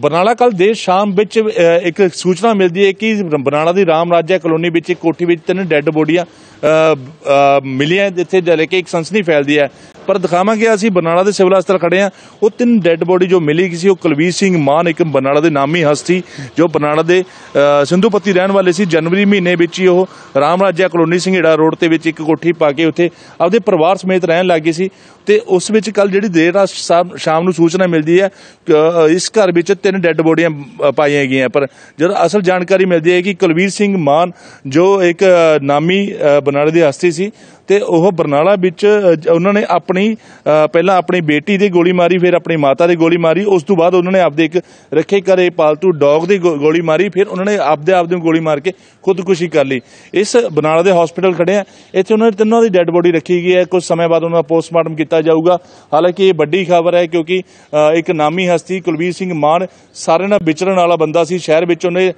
ਬਰਨਾਲਾ ਕੱਲ ਦੇਰ ਸ਼ਾਮ ਵਿੱਚ ਇੱਕ ਸੂਚਨਾ ਮਿਲਦੀ ਹੈ ਕਿ ਬਰਨਾਲਾ ਦੀ ਰਾਮ ਰਾਜਾ ਕਲੋਨੀ ਵਿੱਚ ਇੱਕ ਕੋਠੀ ਵਿੱਚ ਤਿੰਨ ਡੈੱਡ ਬੋਡੀਆਂ ਮਿਲੀਆਂ ਜਿੱਥੇ ਜਲੇ ਕੇ ਇੱਕ ਸੰਸਨੀ ਫੈਲਦੀ ਹੈ ਪਰ ਦਿਖਾਵਾਂ ਕਿ ਅਸੀਂ ਬਰਨਾਲਾ ਦੇ ਸਿਵਲ ਹਸਪਤਾਲ ਖੜੇ ਆ ਉਹ ਤਿੰਨ ਡੈੱਡ ਬੋਡੀ ਜੋ ਮਿਲੀ ਸੀ ਉਹ ਕੁਲਵੀਰ ਸਿੰਘ ਮਾਨ ਇੱਕ ਬਰਨਾਲਾ ਦੇ ਨਾਮੀ ਹਸਤੀ ਜੋ ਬਰਨਾਲਾ ਦੇ ਸਿੰਧੂਪਤੀ ਰਹਿਣ ਵਾਲੇ ਸੀ ਜਨਵਰੀ ਮਹੀਨੇ ਵਿੱਚ ਹੀ ਉਹ ਰਾਮ ਕਲੋਨੀ ਸਿੰਘੇੜਾ ਰੋਡ ਤੇ ਵਿੱਚ ਇੱਕ ਕੋਠੀ ਪਾ ਕੇ ਉੱਥੇ ਆਪਦੇ ਪਰਿਵਾਰ ਸਮੇਤ ਰਹਿਣ ਲੱਗੇ ਸੀ ਤੇ ਉਸ ਵਿੱਚ ਕੱਲ ਜਿਹੜੀ ਦੇਰ ਰਾਤ ਸ਼ਾਮ ਨੂੰ ਸੂਚਨਾ ਮਿਲਦੀ ਹੈ ਇਸ ਘਰ ਵਿੱਚ ਤਿੰਨ ਡੈੱਡ ਬੋਡੀਆਂ ਪਾਈਆਂ ਗਈਆਂ ਪਰ ਜਦ ਅਸਲ ਜਾਣਕਾਰੀ ਮਿਲਦੀ ਹੈ ਕਿ ਕੁਲਵੀਰ ਸਿੰਘ ਮਾਨ ਜੋ ਇੱਕ ਨਾਮੀ ਬਨਾਲਾ ਦੇ ਹਸਤੀ ਸੀ ਤੇ ਉਹ ਬਰਨਾਲਾ ਵਿੱਚ ਉਹਨਾਂ ਨੇ ਆਪਣੀ ਪਹਿਲਾਂ ਆਪਣੀ ਬੇਟੀ ਦੀ ਗੋਲੀ ਮਾਰੀ ਫਿਰ ਆਪਣੀ ਮਾਤਾ ਦੀ ਗੋਲੀ ਮਾਰੀ ਉਸ ਤੋਂ ਬਾਅਦ ਉਹਨਾਂ ਨੇ ਆਪਦੇ ਇੱਕ ਰੱਖੇ ਘਰੇ ਪਾਲਤੂ ਡੌਗ ਦੀ ਗੋਲੀ ਮਾਰੀ ਫਿਰ ਉਹਨਾਂ ਨੇ ਆਪਦੇ ਆਪ ਨੂੰ ਗੋਲੀ ਮਾਰ ਕੇ ਖੁਦਕੁਸ਼ੀ ਕਰ ਲਈ ਇਸ ਬਰਨਾਲਾ ਦੇ ਹਸਪੀਟਲ ਖੜੇ ਆ ਇੱਥੇ ਉਹਨਾਂ ਨੇ ਤਿੰਨਾਂ ਦੀ ਡੈੱਡ ਬੋਡੀ ਰੱਖੀ ਗਈ ਹੈ ਕੁਝ ਸਮੇਂ ਬਾਅਦ ਉਹਨਾਂ ਦਾ ਪੋਸਟਮਾਰਟਮ ਕੀਤਾ ਜਾਊਗਾ ਹਾਲਾਂਕਿ ਇਹ ਵੱਡੀ ਖਬਰ ਹੈ ਕਿਉਂਕਿ ਇੱਕ ਨਾਮੀ ਹਸਤੀ ਕੁਲਵੀਰ ਸਿੰਘ ਮਾਨ ਸਾਰੇ ਨਾਲ ਵਿਚਰਨ ਵਾਲਾ ਬੰਦਾ ਸੀ ਸ਼ਹਿਰ ਵਿੱਚ ਉਹਨੇ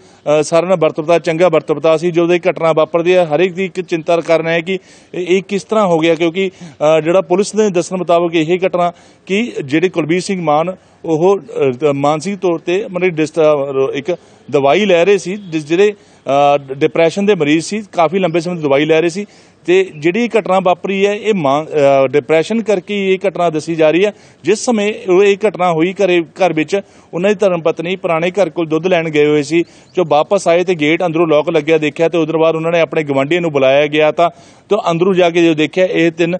ਸਾਰਿਆਂ ਨਾਲ ਵਰਤਵਤਾ ਚੰਗਾ ਵਰਤਵਤਾ ਸੀ ਜਦੋਂ ਇਹ ਘਟਨਾ ਵਾਪਰਦੀ ਹੈ ਹਰ ਇੱਕ ਦੀ ਇੱਕ ਚਿੰਤਾ ਕਰਨਾ ਹੈ ਕਿ ਇਹ ਇਹ ਕਿਸ ਤਰ੍ਹਾਂ ਹੋ ਗਿਆ ਕਿਉਂਕਿ ਜਿਹੜਾ ਪੁਲਿਸ ਨੇ ਦੱਸਣ ਮੁਤਾਬਕ ਇਹ ਘਟਨਾ ਕਿ ਜਿਹੜੇ ਕੁਲਬੀਰ ਸਿੰਘ ਮਾਨ ਉਹ ਮਾਨਸਿਕ ਤੌਰ ਤੇ ਮਤਲਬ ਇੱਕ ਦਵਾਈ ਲੈ ਰਹੇ ਸੀ ਜਿਹੜੇ ਡਿਪਰੈਸ਼ਨ ਦੇ ਮਰੀਜ਼ ਸੀ ਕਾਫੀ ਲੰਬੇ ਸਮੇਂ ਤੋਂ ਦਵਾਈ ਲੈ ਰਹੇ ਸੀ ਤੇ ਜਿਹੜੀ ਘਟਨਾ ਵਾਪਰੀ ਹੈ ਇਹ ਡਿਪਰੈਸ਼ਨ ਕਰਕੇ ਇਹ ਘਟਨਾ ਦੱਸੀ ਜਾ ਰਹੀ ਹੈ ਜਿਸ ਸਮੇਂ ਇਹ ਘਟਨਾ ਹੋਈ ਘਰੇ ਘਰ ਵਿੱਚ ਉਹਨਾਂ ਦੀ ਧਰਮ ਪਤਨੀ ਪੁਰਾਣੇ ਘਰ ਕੋਲ ਦੁੱਧ ਲੈਣ ਗਏ ਹੋਏ ਸੀ ਜੋ ਵਾਪਸ ਆਏ ਤੇ ਗੇਟ ਅੰਦਰੋਂ ਲੋਕ ਲੱਗਿਆ ਦੇਖਿਆ ਤੇ ਉਧਰ ਬਾਅਦ ਉਹਨਾਂ ਨੇ ਆਪਣੇ ਗਵੰਡੀਆਂ ਨੂੰ ਬੁਲਾਇਆ ਗਿਆ ਤਾਂ ਤੋ ਅੰਦਰੋਂ ਜਾ ਕੇ ਜੋ ਦੇਖਿਆ ਇਹ ਤਿੰਨ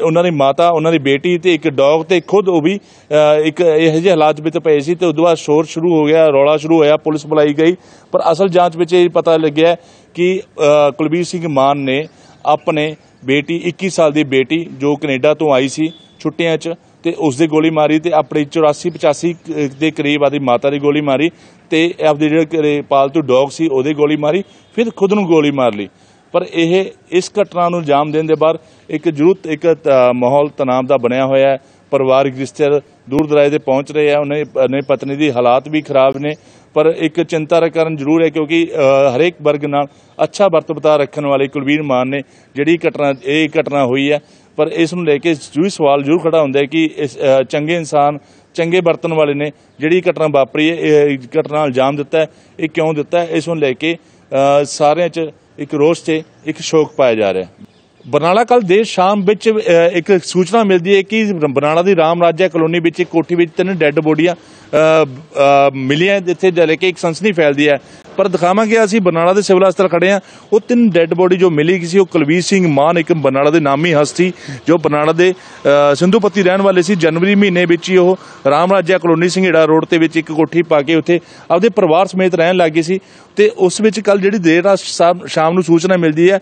ਉਹਨਾਂ ਦੀ ਮਾਤਾ ਉਹਨਾਂ ਦੀ ਬੇਟੀ ਤੇ ਇੱਕ ਡੌਗ ਤੇ ਖੁਦ ਉਹ ਵੀ ਇੱਕ ਇਹੋ ਜਿਹੇ ਹਾਲਾਤ ਵਿੱਚ ਪਏ ਸੀ ਤੇ ਉਦੋਂ ਬਾਅਦ ਸ਼ੋਰ ਸ਼ੁਰੂ ਹੋ ਗਿਆ ਰੌਲਾ ਸ਼ੁਰੂ ਹੋਇਆ ਪੁਲਿਸ ਬੁਲਾਈ ਗਈ ਪਰ ਅਸਲ ਜਾਂਚ ਵਿੱਚ ਇਹ ਪਤਾ ਲੱਗਿਆ ਕਿ ਕੁਲਬੀਰ ਸਿੰਘ ਮਾਨ ਨੇ ਆਪਣੇ ਬੇਟੀ 21 ਸਾਲ ਦੀ ਬੇਟੀ ਜੋ ਕੈਨੇਡਾ ਤੋਂ ਆਈ ਸੀ ਛੁੱਟੀਆਂ 'ਚ ਤੇ ਉਸ ਦੀ ਗੋਲੀ ਮਾਰੀ ਤੇ ਆਪਣੀ 84 85 ਦੇ ਕਰੀਬ ਆਦੀ ਮਾਤਾ ਦੀ ਗੋਲੀ ਮਾਰੀ ਤੇ ਆਪਦੇ ਜਿਹੜੇ ਪਾਲਤੂ ਡੌਗ ਸੀ ਉਹਦੇ ਗੋਲੀ ਮਾਰੀ ਫਿਰ ਖੁਦ ਨੂੰ ਗੋਲੀ ਮਾਰ ਲਈ ਪਰ ਇਹ ਇਸ ਘਟਨਾ ਨੂੰ ਜਾਮ ਦੇਣ ਦੇ ਬਾਅਦ ਇੱਕ ਜਰੂਰ ਇੱਕ ਮਾਹੌਲ ਤਣਾਅ ਦਾ ਬਣਿਆ ਹੋਇਆ ਹੈ ਪਰਿਵਾਰਿਕ ਰਿਸ਼ਤੇ ਦੂਰ ਦਰਾਜ ਦੇ ਪਹੁੰਚ ਰਹੇ ਆ ਉਹਨੇ ਪਤਨੀ ਦੀ ਹਾਲਾਤ ਵੀ ਖਰਾਬ ਨੇ ਪਰ ਇੱਕ ਚਿੰਤਾ ਦਾ ਕਾਰਨ ਜ਼ਰੂਰ ਹੈ ਕਿਉਂਕਿ ਹਰੇਕ ਵਰਗ ਨਾਲ ਅੱਛਾ ਵਰਤਵਤਾ ਰੱਖਣ ਵਾਲੇ ਕੁਲਵੀਰ ਮਾਨ ਨੇ ਜਿਹੜੀ ਘਟਨਾ ਇਹ ਘਟਨਾ ਹੋਈ ਹੈ ਪਰ ਇਸ ਨੂੰ ਲੈ ਕੇ ਜੂ ਸਵਾਲ ਜ਼ਰੂਰ ਖੜਾ ਹੁੰਦਾ ਹੈ ਕਿ ਇਸ ਚੰਗੇ ਇਨਸਾਨ ਚੰਗੇ ਵਰਤਨ ਵਾਲੇ ਨੇ ਜਿਹੜੀ ਘਟਨਾ ਵਾਪਰੀ ਹੈ ਇਹ ਘਟਨਾ ਜਾਮ ਦਿੱਤਾ ਹੈ ਇਹ ਕਿਉਂ ਦਿੱਤਾ ਹੈ ਇਸ ਨੂੰ ਲੈ ਕੇ ਸਾਰਿਆਂ 'ਚ ਇੱਕ ਰੋਸ ਤੇ ਇੱਕ ਸ਼ੋਕ ਪਾਇਆ ਜਾ ਰਿਹਾ ਹੈ ਬਰਨਾਲਾ ਕੱਲ ਦੇਰ ਸ਼ਾਮ ਵਿੱਚ ਇੱਕ ਸੂਚਨਾ ਮਿਲਦੀ ਹੈ ਕਿ ਬਰਨਾਲਾ ਦੀ ਰਾਮ ਰਾਜਾ ਕਲੋਨੀ ਵਿੱਚ ਇੱਕ ਕੋਠੀ ਵਿੱਚ ਤਿੰਨ ਡੈੱਡ ਬੋਡੀਆਂ ਮਿਲੀਆਂ ਜਿੱਥੇ ਜਲੇ ਕੇ ਇੱਕ ਸੰਸਨੀ ਫੈਲਦੀ ਹੈ ਪਰ ਦਿਖਾਵਾਂਗੇ ਅਸੀਂ ਬਰਨਾਲਾ ਦੇ ਸਿਵਲ ਹਸਪਤਾਲ ਖੜੇ ਆ ਉਹ ਤਿੰਨ ਡੈੱਡ ਬੋਡੀ ਜੋ ਮਿਲੀ ਸੀ ਉਹ ਕੁਲਵੀਰ ਸਿੰਘ ਮਾਨ ਇੱਕ ਬਰਨਾਲਾ ਦੇ ਨਾਮੀ ਹਸਤੀ ਜੋ ਬਰਨਾਲਾ ਦੇ ਸਿੰਧੂਪਤੀ ਰਹਿਣ ਵਾਲੇ ਸੀ ਜਨਵਰੀ ਮਹੀਨੇ ਵਿੱਚ ਹੀ ਉਹ ਰਾਮ ਰਾਜਾ ਕਲੋਨੀ ਸਿੰਘੇੜਾ ਰੋਡ ਤੇ ਵਿੱਚ ਇੱਕ ਕੋਠੀ ਪਾ ਕੇ ਉੱਥੇ ਆਪਦੇ ਪਰਿਵਾਰ ਸਮੇਤ ਰਹਿਣ ਲੱਗੇ ਸੀ ਤੇ ਉਸ ਵਿੱਚ ਕੱਲ ਜਿਹੜੀ ਦੇਰ ਰਾਤ ਸ਼ਾਮ ਨੂੰ ਸੂਚਨਾ ਮਿਲਦੀ ਹੈ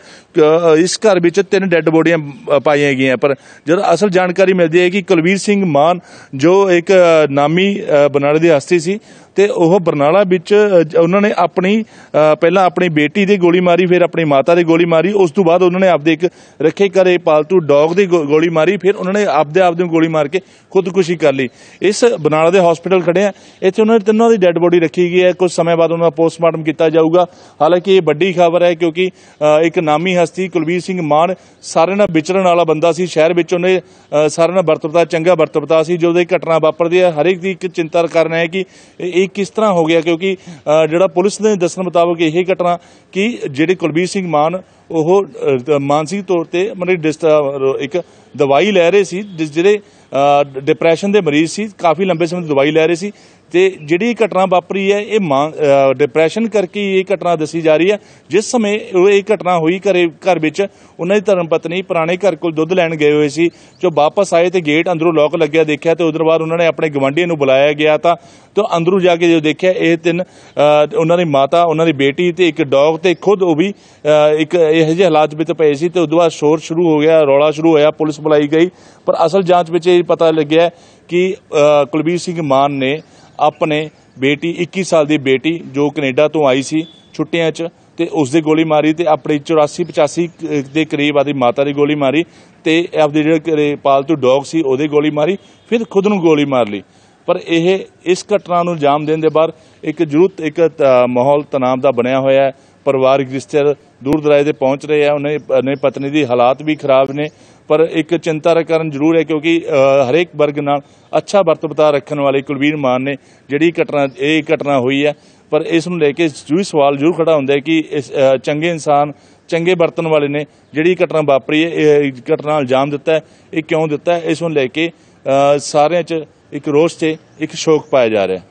ਇਸ ਘਰ ਵਿੱਚ ਤਿੰਨ ਡੈੱਡ ਬੋਡੀਆਂ ਪਾਈਆਂ ਗਈਆਂ ਪਰ ਜਦੋਂ ਅਸਲ ਜਾਣਕਾਰੀ ਮਿਲਦੀ ਹੈ ਕਿ ਕੁਲਵੀਰ ਸਿੰਘ ਮਾਨ ਜੋ ਇੱਕ ਨਾਮੀ ਬਨਾਰਦੀ ਹਸਤੀ ਸੀ ਤੇ ਉਹ ਬਰਨਾਲਾ ਵਿੱਚ ਉਹਨਾਂ ਨੇ ਆਪਣੀ ਪਹਿਲਾਂ ਆਪਣੀ ਬੇਟੀ ਦੀ ਗੋਲੀ ਮਾਰੀ ਫਿਰ ਆਪਣੀ ਮਾਤਾ ਦੀ ਗੋਲੀ ਮਾਰੀ ਉਸ ਤੋਂ ਬਾਅਦ ਉਹਨਾਂ ਨੇ ਆਪਦੇ ਇੱਕ ਰੱਖੇ ਘਰੇ ਪਾਲਤੂ ਡੌਗ ਦੀ ਗੋਲੀ ਮਾਰੀ ਫਿਰ ਉਹਨਾਂ ਨੇ ਆਪਦੇ ਆਪ ਨੂੰ ਗੋਲੀ ਮਾਰ ਕੇ ਖੁਦਕੁਸ਼ੀ ਕਰ ਲਈ ਇਸ ਬਰਨਾਲਾ ਦੇ ਹਸਪੀਟਲ ਖੜੇ ਆ ਇੱਥੇ ਉਹਨਾਂ ਦੇ ਤਿੰਨਾਂ ਦੀ ਡੈੱਡ ਬੋਡੀ ਰੱਖੀ ਗਈ ਹੈ ਕੁਝ ਸਮੇਂ ਬਾਅਦ ਉਹਨਾਂ ਦਾ ਪੋਸਟਮਾਰਟਮ ਕੀਤਾ ਜਾਊਗਾ ਹਾਲਾਂਕਿ ਇਹ ਵੱਡੀ ਖਬਰ ਹੈ ਕਿਉਂਕਿ ਇੱਕ ਨਾਮੀ ਹਸਤੀ ਕੁਲਵੀਰ ਸਿੰਘ ਮਾਨ ਸਾਰੇ ਨਾਲ ਵਿਚਰਨ ਵਾਲਾ ਬੰਦਾ ਸੀ ਸ਼ਹਿਰ ਵਿੱਚ ਉਹਨੇ ਸਾਰੇ ਨਾਲ ਵਰਤਪਤਾ ਚੰਗਾ ਵਰਤਪਤਾ ਸੀ ਜਦੋਂ ਇਹ ਘਟਨਾ ਵਾਪਰਦੀ ਹੈ ਹਰ ਇੱਕ ਦੀ ਇੱਕ ਚਿੰਤਾ ਕਰਨਾ ਹੈ ਕਿ ਇਹ ਕਿਸ ਤਰ੍ਹਾਂ ਹੋ ਗਿਆ ਕਿਉਂਕਿ ਜਿਹੜਾ ਪੁਲਿਸ ਨੇ ਦੱਸਣ ਮੁਤਾਬਕ ਇਹ ਘਟਨਾ ਕਿ ਜਿਹੜੇ ਕੁਲਬੀਰ ਸਿੰਘ ਮਾਨ ਉਹ ਮਾਨਸਿਕ ਤੌਰ ਤੇ ਮਤਲਬ ਇੱਕ ਦਵਾਈ ਲੈ ਰਹੇ ਸੀ ਜਿਹੜੇ ਡਿਪਰੈਸ਼ਨ ਦੇ ਮਰੀਜ਼ ਸੀ ਕਾਫੀ ਲੰਬੇ ਸਮੇਂ ਤੋਂ ਦਵਾਈ ਲੈ ਰਹੇ ਸੀ ਤੇ ਜਿਹੜੀ ਘਟਨਾ ਵਾਪਰੀ ਹੈ ਇਹ ਡਿਪਰੈਸ਼ਨ ਕਰਕੇ ਇਹ ਘਟਨਾ ਦੱਸੀ ਜਾ ਰਹੀ ਹੈ ਜਿਸ ਸਮੇਂ ਇਹ ਘਟਨਾ ਹੋਈ ਘਰੇ ਘਰ ਵਿੱਚ ਉਹਨਾਂ ਦੀ ਧਰਮ ਪਤਨੀ ਪੁਰਾਣੇ ਘਰ ਕੋਲ ਦੁੱਧ ਲੈਣ ਗਏ ਹੋਏ ਸੀ ਜੋ ਵਾਪਸ ਆਏ ਤੇ ਗੇਟ ਅੰਦਰੋਂ ਲੋਕ ਲੱਗਿਆ ਦੇਖਿਆ ਤੇ ਉਦੋਂ ਬਾਅਦ ਉਹਨਾਂ ਨੇ ਆਪਣੇ ਗਵੰਡੀਆਂ ਨੂੰ ਬੁਲਾਇਆ ਗਿਆ ਤਾਂ ਤਾਂ ਅੰਦਰੋਂ ਜਾ ਕੇ ਜੋ ਦੇਖਿਆ ਇਹ ਤਿੰਨ ਉਹਨਾਂ ਦੀ ਮਾਤਾ ਉਹਨਾਂ ਦੀ ਬੇਟੀ ਤੇ ਇੱਕ ਡੌਗ ਤੇ ਖੁਦ ਉਹ ਵੀ ਇੱਕ ਇਹੋ ਜਿਹੇ ਹਾਲਾਤ ਵਿੱਚ ਪਏ ਸੀ ਤੇ ਉਦੋਂ ਬਾਅਦ ਸ਼ੋਰ ਸ਼ੁਰੂ ਹੋ ਗਿਆ ਰੌਲਾ ਸ਼ੁਰੂ ਹੋਇਆ ਪੁਲਿਸ ਬੁਲਾਈ ਗਈ ਪਰ ਅਸਲ ਜਾਂਚ ਵਿੱਚ ਇਹ ਪਤਾ ਲੱਗਿਆ ਕਿ ਕੁਲਬੀਰ ਸਿੰਘ ਮਾਨ ਨੇ ਆਪਣੇ ਬੇਟੀ 21 ਸਾਲ ਦੀ ਬੇਟੀ ਜੋ ਕੈਨੇਡਾ ਤੋਂ ਆਈ ਸੀ ਛੁੱਟੀਆਂ 'ਚ ਤੇ ਉਸ ਦੀ ਗੋਲੀ ਮਾਰੀ ਤੇ ਆਪਣੀ 84 85 ਦੇ ਕਰੀਬ ਆਦੀ ਮਾਤਾ ਦੀ ਗੋਲੀ ਮਾਰੀ ਤੇ ਆਪਦੇ ਜਿਹੜੇ ਪਾਲਤੂ ਡੌਗ ਸੀ ਉਹਦੇ ਗੋਲੀ ਮਾਰੀ ਫਿਰ ਖੁਦ ਨੂੰ ਗੋਲੀ ਮਾਰ ਲਈ ਪਰ ਇਹ ਇਸ ਘਟਨਾ ਨੂੰ ਜਾਮ ਦੇਣ ਦੇ ਬਾਅਦ ਇੱਕ ਜਰੂਰਤ ਇੱਕ ਮਾਹੌਲ ਤਣਾਅ ਦਾ ਬਣਿਆ ਹੋਇਆ ਹੈ ਪਰਿਵਾਰਕ ਰਿਸ਼ਤੇ ਦੂਰ ਦਰਾਏ ਦੇ ਪਹੁੰਚ ਰਹੇ ਆ ਉਹਨੇ ਨੇ ਪਤਨੀ ਦੀ ਹਾਲਾਤ ਵੀ ਖਰਾਬ ਨੇ ਪਰ ਇੱਕ ਚਿੰਤਾ ਦਾ ਕਾਰਨ ਜ਼ਰੂਰ ਹੈ ਕਿਉਂਕਿ ਹਰੇਕ ਵਰਗ ਨਾਲ ਅੱਛਾ ਵਰਤਬਤਾ ਰੱਖਣ ਵਾਲੇ ਕੁਲਵੀਰ ਮਾਨ ਨੇ ਜਿਹੜੀ ਘਟਨਾ ਇਹ ਘਟਨਾ ਹੋਈ ਹੈ ਪਰ ਇਸ ਨੂੰ ਲੈ ਕੇ ਜ਼ਰੂਰ ਸਵਾਲ ਜ਼ਰੂਰ ਖੜਾ ਹੁੰਦਾ ਹੈ ਕਿ ਇਸ ਚੰਗੇ ਇਨਸਾਨ ਚੰਗੇ ਵਰਤਨ ਵਾਲੇ ਨੇ ਜਿਹੜੀ ਘਟਨਾ ਵਾਪਰੀ ਹੈ ਇਹ ਘਟਨਾ ਜਾਮ ਦਿੱਤਾ ਹੈ ਇਹ ਕਿਉਂ ਦਿੱਤਾ ਹੈ ਇਸ ਨੂੰ ਲੈ ਕੇ ਸਾਰਿਆਂ 'ਚ ਇੱਕ ਰੋਸ 'ਤੇ ਇੱਕ ਸ਼ੋਕ ਪਾਇਆ ਜਾ ਰਿਹਾ ਹੈ